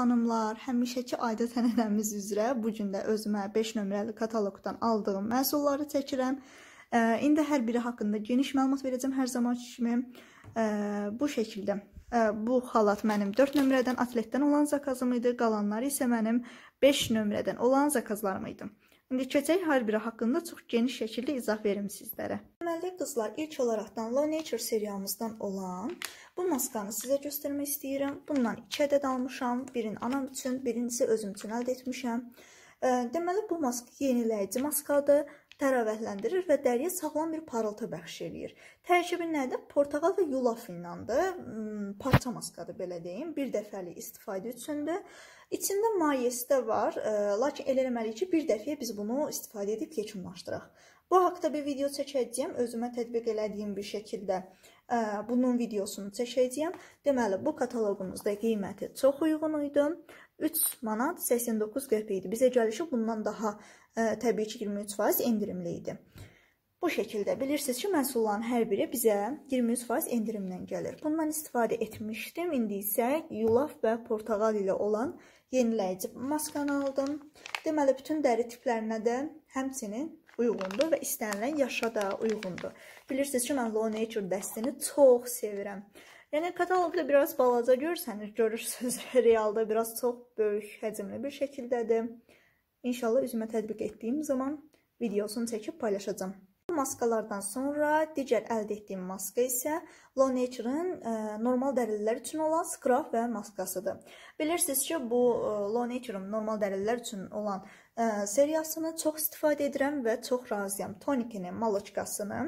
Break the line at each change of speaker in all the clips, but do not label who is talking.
Xanımlar, həmişəki ayda tənələmiz üzrə bu gün də özümə 5 nömrəli kataloqdan aldığım məhsulları çəkirəm. E, indi hər biri haqqında geniş məlumat verəcəm hər zaman kimi. E, bu şəkildə. E, bu xalat mənim 4 nömrədən atletdən olan zakazım idi. Qalanları isə mənim 5 nömrədən olan zakazlarım idi. İndi keçək hər biri haqqında çox geniş şəkildə izah verim sizlərə. Deməli, qızlar, ilk olaraqdan Low Nature seriyamızdan olan bu maskanı sizə göstərmək istəyirəm. Bundan iki ədəd almışam. Birini anam üçün, birini isə özüm üçün əldə etmişəm. Deməli, bu mask yeniləyici maskadır təravətləndirir və dəriyə sağlam bir parıltı bəxş eləyir. Tərkibi nədir? Portaqal və yulaf inandır. Parça maskadır belə deyim. Bir dəfəlik istifadə üçündür. İçində mayesi də var, e, lakin elə eləməliyik ki, bir dəfəyə biz bunu istifadə edib yekunlaşdıraq. Bu haqqda bir video çəkəcəyəm, özümə tətbiq elədiyim bir şəkildə e, bunun videosunu çəkəcəyəm. Deməli, bu kataloqumuzda qiyməti çox uyğun idi. 3 manat 89 qəpik idi. Bizə gəlişi bundan daha e, təbii ki, 23% endirimli idi. Bu şəkildə bilirsiniz ki, məhsulların hər biri bizə 23% endirimdən gəlir. Bundan istifadə etmişdim. İndi isə yulaf və portağal ilə olan yeniləyici maskanı aldım. Deməli, bütün dəri tiplərinə də həmçinin uyğundur və istənilən yaşa da uyğundur. Bilirsiniz ki, mən Low Nature dəstini çox sevirəm. Yəni kataloqda biraz balaca görsəniz, görürsüz, realda biraz çox böyük həcmli bir şəkildədir. İnşallah üzümə tətbiq etdiyim zaman videosunu çəkib paylaşacağım. Bu maskalardan sonra digər əldə etdiyim maska isə Low Nature-ın e, normal dərilər üçün olan skraf və maskasıdır. Bilirsiniz ki, bu e, Low Nature-ın normal dərilər üçün olan e, seriyasını çox istifadə edirəm və çox razıyam. Tonikini, maloçkasını,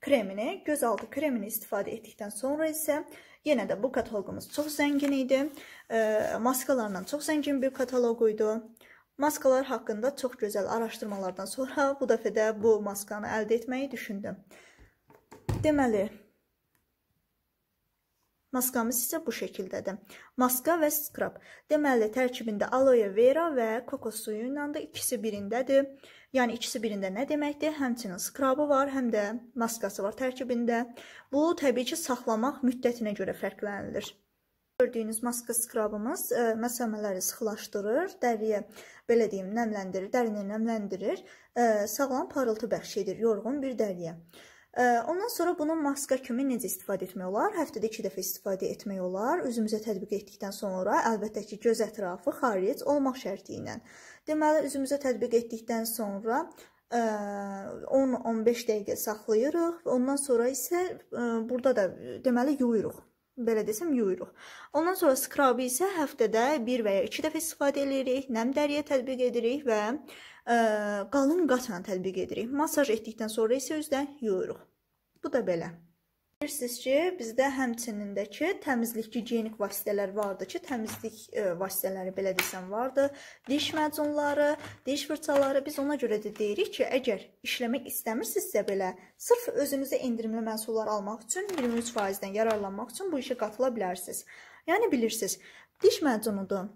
kremini, gözaltı kremini istifadə etdikdən sonra isə yenə də bu kataloqumuz çox zəngin idi. E, maskalarla çox zəngin bir kataloq idi. Maskalar haqqında çox gözəl araşdırmalardan sonra bu dəfə də bu maskanı əldə etməyi düşündüm. Deməli, Maskamız isə bu şəkildədir. Maska və skrab. Deməli, tərkibində aloe vera və kokos suyu ilə də ikisi birindədir. Yəni ikisi birində nə deməkdir? Həmçinin skrabı var, həm də maskası var tərkibində. Bu təbii ki, saxlamaq müddətinə görə fərqlənilir. Gördüyünüz maska skrabımız e, məsəmələri sıxlaşdırır, dəriyə, belə deyim, nəmləndirir, dərini nəmləndirir, e, sağlam parıltı bəxş edir yorğun bir dəriyə. E, ondan sonra bunun maska kimi necə istifadə etmək olar? Həftədə 2 dəfə istifadə etmək olar. Üzümüzə tətbiq etdikdən sonra əlbəttə ki, göz ətrafı xaric olmaq şərti ilə. Deməli, üzümüzə tətbiq etdikdən sonra 10-15 e, dəqiqə saxlayırıq. Ondan sonra isə e, burada da deməli yuyuruq belə desəm yuyuruq. Ondan sonra skrabı isə həftədə 1 və ya 2 dəfə istifadə edirik, nəm dəriyə tətbiq edirik və ə, e, qalın qatla tətbiq edirik. Masaj etdikdən sonra isə üzdən yuyuruq. Bu da belə. Bilirsiniz ki, bizdə həmçinin də ki, təmizlik gigiyenik vasitələr vardır ki, təmizlik e, vasitələri belə desəm vardır. Diş məcunları, diş fırçaları biz ona görə də deyirik ki, əgər işləmək istəmirsinizsə belə, sırf özünüzə endirimli məhsullar almaq üçün 23%-dən yararlanmaq üçün bu işə qatıla bilərsiniz. Yəni bilirsiniz, diş məcunudur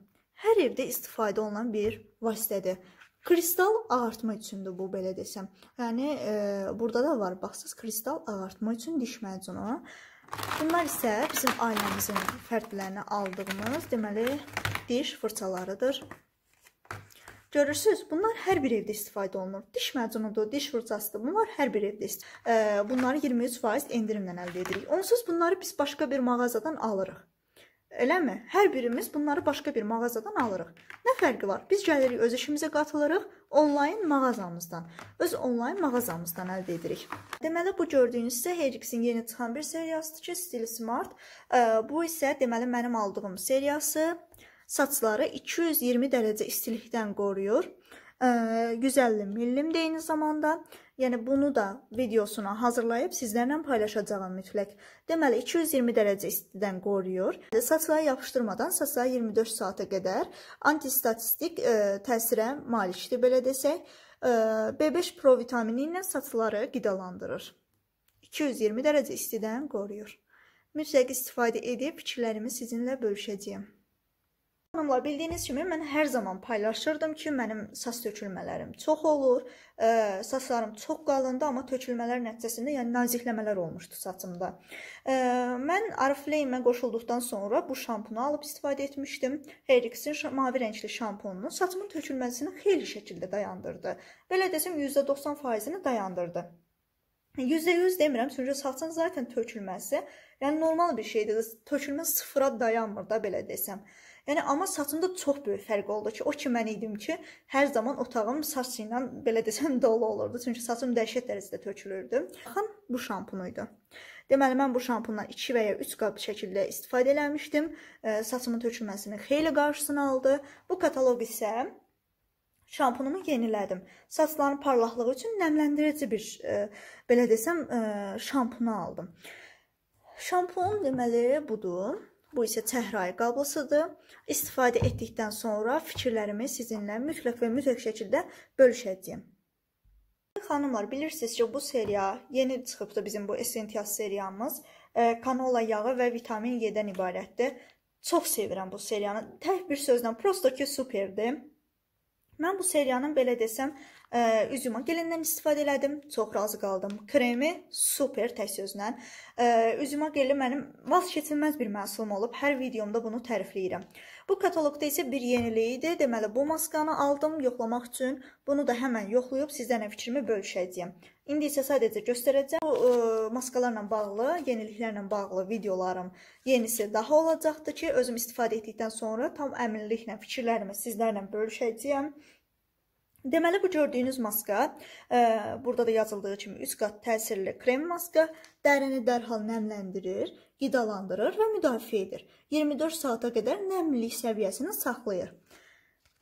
hər evdə istifadə olunan bir vasitədir. Kristal ağartma üçündür bu, belə desəm. Yəni, e, burada da var, baxsız, kristal ağartma üçün diş məcunu. Bunlar isə bizim ailəmizin fərdlərinə aldığımız, deməli, diş fırçalarıdır. Görürsüz, bunlar hər bir evdə istifadə olunur. Diş məcunudur, diş fırçasıdır. Bunlar hər bir evdə istifadə olunur. E, bunları 23% endirimlə əldə edirik. Onsuz bunları biz başqa bir mağazadan alırıq. Eləmi? Hər birimiz bunları başqa bir mağazadan alırıq. Nə fərqi var? Biz gəlirik, öz işimizə qatılırıq, onlayn mağazamızdan, öz onlayn mağazamızdan əldə edirik. Deməli, bu gördüyünüz isə Herix'in yeni çıxan bir seriyasıdır ki, Stil Smart. Bu isə, deməli, mənim aldığım seriyası saçları 220 dərəcə istilikdən qoruyur. 150 millim deyiniz zamanda. Yəni bunu da videosuna hazırlayıb sizlərlə paylaşacağam mütləq. Deməli 220 dərəcə istidən qoruyur. Saçları yapışdırmadan saçları 24 saata qədər antistatistik e, təsirə malikdir belə desək. E, B5 provitamini ilə saçları qidalandırır. 220 dərəcə istidən qoruyur. Mütləq istifadə edib fikirlərimi sizinlə bölüşəcəyəm. Xanımlar, bildiyiniz kimi mən hər zaman paylaşırdım ki, mənim saç tökülmələrim çox olur. E, saçlarım çox qalındı, amma tökülmələr nəticəsində, yəni nazikləmələr olmuşdu saçımda. E, mən Ariflame-ə qoşulduqdan sonra bu şampunu alıb istifadə etmişdim. Herix'in mavi rəngli şampununu saçımın tökülməsini xeyli şəkildə dayandırdı. Belə desəm 90%-ni dayandırdı. %100 demirəm, çünki salçan zaten tökülməsi, yəni normal bir şeydir. Tökülmə sıfıra dayanmır da belə desəm. Yəni amma saçımda çox böyük fərq oldu ki, o ki mən idim ki, hər zaman otağım saç ilə belə desəm dolu olurdu, çünki saçım dəhşət dərəcədə tökülürdü. Baxın, bu şampun idi. Deməli mən bu şampundan 2 və ya 3 qab şəkildə istifadə eləmişdim. E, saçımın tökülməsinin xeyli qarşısını aldı. Bu kataloq isə Şampunumu yenilədim. Saçların parlaqlığı üçün nəmləndirici bir, e, belə desəm, e, şampunu aldım. Şampunun deməli budur. Bu isə çəhrayı qablosıdır. İstifadə etdikdən sonra fikirlərimi sizinlə mütləq və mütləq şəkildə bölüşəcəyim. Xanımlar, bilirsiniz ki, bu seriya yeni çıxıbdı bizim bu essentiyas seriyamız. E, kanola yağı və vitamin Y-dən ibarətdir. Çox sevirəm bu seriyanı. Tək bir sözlə, prosto ki, superdir. Mən bu seriyanın belə desəm, ə, e, üzümə gelindən istifadə elədim, çox razı qaldım. Kremi super tək sözlə. Ə, e, üzümə geli mənim vazkeçilməz bir məhsulum olub. Hər videomda bunu tərifləyirəm. Bu kataloqda isə bir yeniliyi idi. Deməli, bu maskanı aldım yoxlamaq üçün. Bunu da həmən yoxlayıb sizlərlə fikrimi bölüşəcəyəm. İndi isə sadəcə göstərəcəm. Bu ə, e, maskalarla bağlı, yeniliklərlə bağlı videolarım yenisi daha olacaqdır ki, özüm istifadə etdikdən sonra tam əminliklə fikirlərimi sizlərlə bölüşəcəyəm. Deməli bu gördüyünüz maska, e, burada da yazıldığı kimi 3 qat təsirli krem maska dərini dərhal nəmləndirir qidalandırır və müdafiə edir. 24 saata qədər nəmlilik səviyyəsini saxlayır.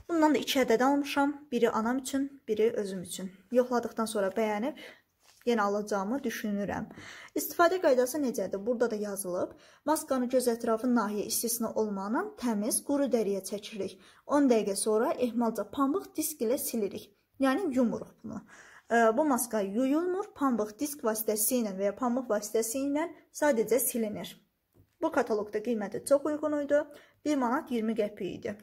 Bundan da iki ədəd almışam. Biri anam üçün, biri özüm üçün. Yoxladıqdan sonra bəyənib yenə alacağımı düşünürəm. İstifadə qaydası necədir? Burada da yazılıb. Maskanı göz ətrafı nahiyə istisna olmanın təmiz, quru dəriyə çəkirik. 10 dəqiqə sonra ehmalca pambıq disk ilə silirik. Yəni yumuruq bunu. Bu maska yuyulmur, pambıq disk vasitəsi ilə və ya pambıq vasitəsi ilə sadəcə silinir. Bu kataloqda qiyməti çox uyğun idi. 1 manat 20 qəpik idi.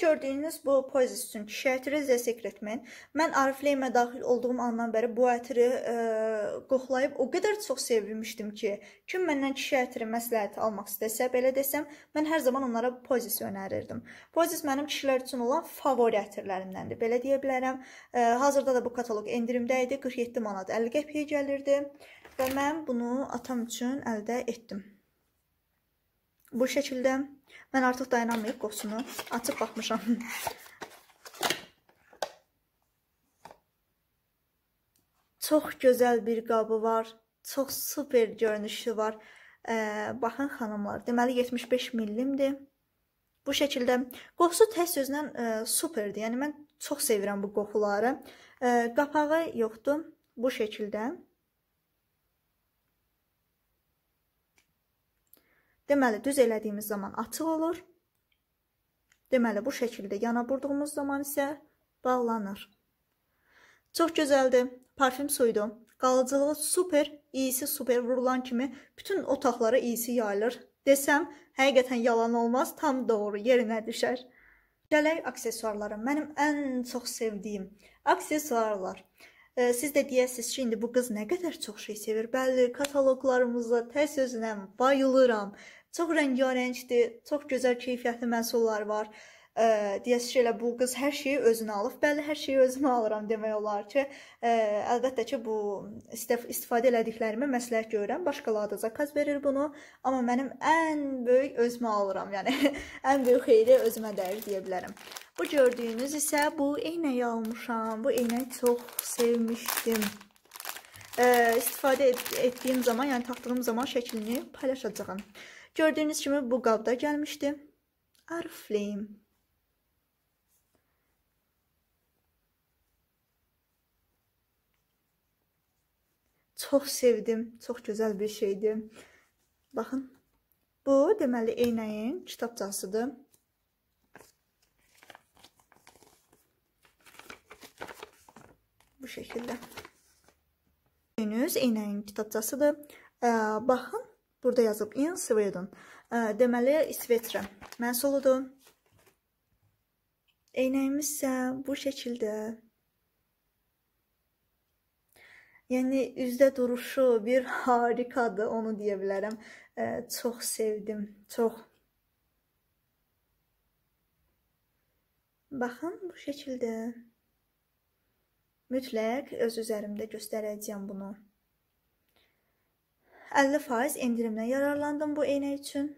Gördüyünüz bu poezis üçün kişi ətri zəsək etmən. Mən Arif Leymə daxil olduğum andan bəri bu ətri ə, e, qoxlayıb o qədər çox sevmişdim ki, kim məndən kişi ətri məsləhət almaq istəsə, belə desəm, mən hər zaman onlara bu pozis önərirdim. Pozis mənim kişilər üçün olan favori ətirlərimdəndir. Belə deyə bilərəm. Ə, e, hazırda da bu kataloq endirimdə idi. 47 manat 50 qəpiyə gəlirdi və mən bunu atam üçün əldə etdim. Bu şəkildə Mən artıq dayanamayıb qoxusunu. Açıb baxmışam. Çox gözəl bir qabı var. Çox super görünüşü var. Ə, baxın xanımlar, deməli 75 millimdir. Bu şəkildə qoxusu təhs sözlə ə, superdir. Yəni mən çox sevirəm bu qoxuları. Ə, qapağı yoxdur bu şəkildə. Deməli, düz elədiyimiz zaman açıq olur. Deməli, bu şəkildə yana burduğumuz zaman isə bağlanır. Çox gözəldir. Parfüm suyudur. Qalıcılığı super, iyisi super vurulan kimi bütün otaqlara iyisi yayılır. Desəm, həqiqətən yalan olmaz, tam doğru yerinə düşər. Gələk aksesuarlara. Mənim ən çox sevdiyim aksesuarlar. Siz də deyəsiniz ki, indi bu qız nə qədər çox şey sevir. Bəli, kataloqlarımızda tərs özünə bayılıram. Çox rəngarəngdir, çox gözəl keyfiyyətli məhsullar var. Deyəsiniz ki, elə bu qız hər şeyi özünə alıb. Bəli, hər şeyi özümə alıram demək olar ki, əlbəttə ki, bu istifadə elədiklərimi məsləhət görürəm. Başqaları da zakaz verir bunu, amma mənim ən böyük özümə alıram. Yəni ən böyük xeyri özümə dəyir deyə bilərəm. Bu gördüyünüz isə bu eynəyi almışam. Bu eynəyi çox sevmişdim. Ee, istifadə et etdiyim zaman, yəni taxdığım zaman şəklini paylaşacağım. Gördüyünüz kimi bu qabda gəlmişdi. Ariflame. Çox sevdim. Çox gözəl bir şeydir. Baxın. Bu deməli eynəyin kitabçasıdır. Bu şəkildə. Gördüyünüz eynəyin kitabçasıdır. Ə, baxın, burada yazıb in Sweden. Ə, deməli, İsveçrə məhsuludur. Eynəyimiz isə bu şəkildə. Yəni, üzdə duruşu bir harikadır, onu deyə bilərəm. Ə, çox sevdim, çox. Baxın, bu şəkildə. Mütləq öz üzərimdə göstərəcəyəm bunu. 50% endirimdən yararlandım bu eynək üçün.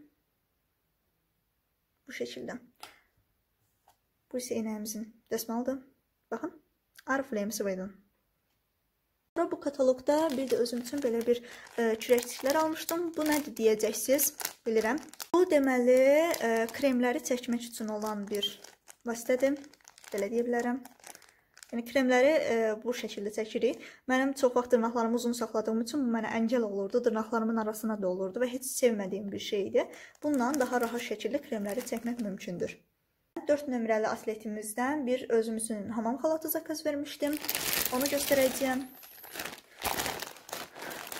Bu şəkildə. Bu isə eynəyimizin dəsmalıdır. Baxın, Arif Lemsveydan. Sonra bu kataloqda bir də özüm üçün belə bir e, kürəkçiklər almışdım. Bu nədir deyəcəksiniz, bilirəm. Bu deməli e, kremləri çəkmək üçün olan bir vasitədir. Belə deyə bilərəm. Yəni kremləri e, bu şəkildə çəkirik. Mənim çox vaxt dırnaqlarımı uzun saxladığım üçün bu mənə əngəl olurdu. Dırnaqlarımın arasına da olurdu və heç sevmədiyim bir şey idi. Bununla daha rahat şəkildə kremləri çəkmək mümkündür. 4 nömrəli atletimizdən bir özüm üçün hamam xalatı zakaz vermişdim. Onu göstərəcəyəm.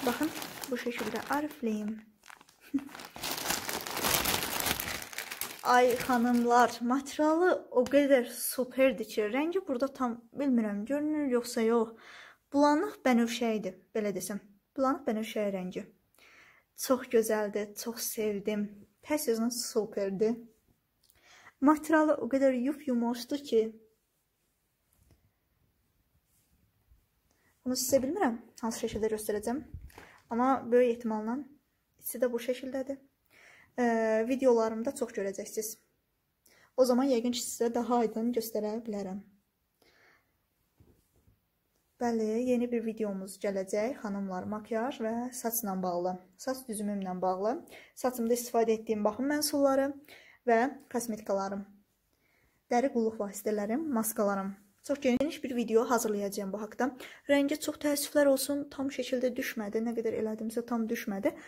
Baxın, bu şəkildə arifləyim. Ay xanımlar, materialı o qədər superdir ki, rəngi burada tam bilmirəm, görünür yoxsa yox. Bulanıq bənövşə idi, belə desəm. Bulanıq bənövşə rəngi. Çox gözəldir, çox sevdim. Tərs yazın superdir. Materialı o qədər yupyumuşdu ki, Bunu sizə bilmirəm hansı şəkildə göstərəcəm. Amma böyük ehtimalla içi də bu şəkildədir e, videolarımda çox görəcəksiniz. O zaman yəqin ki, sizə daha aydın göstərə bilərəm. Bəli, yeni bir videomuz gələcək xanımlar makiyaj və saçla bağlı, saç düzümümlə bağlı, saçımda istifadə etdiyim baxım məhsulları və kosmetikalarım, dəri qulluq vasitələrim, maskalarım. Çox geniş bir video hazırlayacağam bu haqda. Rəngi çox təəssüflər olsun, tam şəkildə düşmədi. Nə qədər elədimsə tam düşmədi.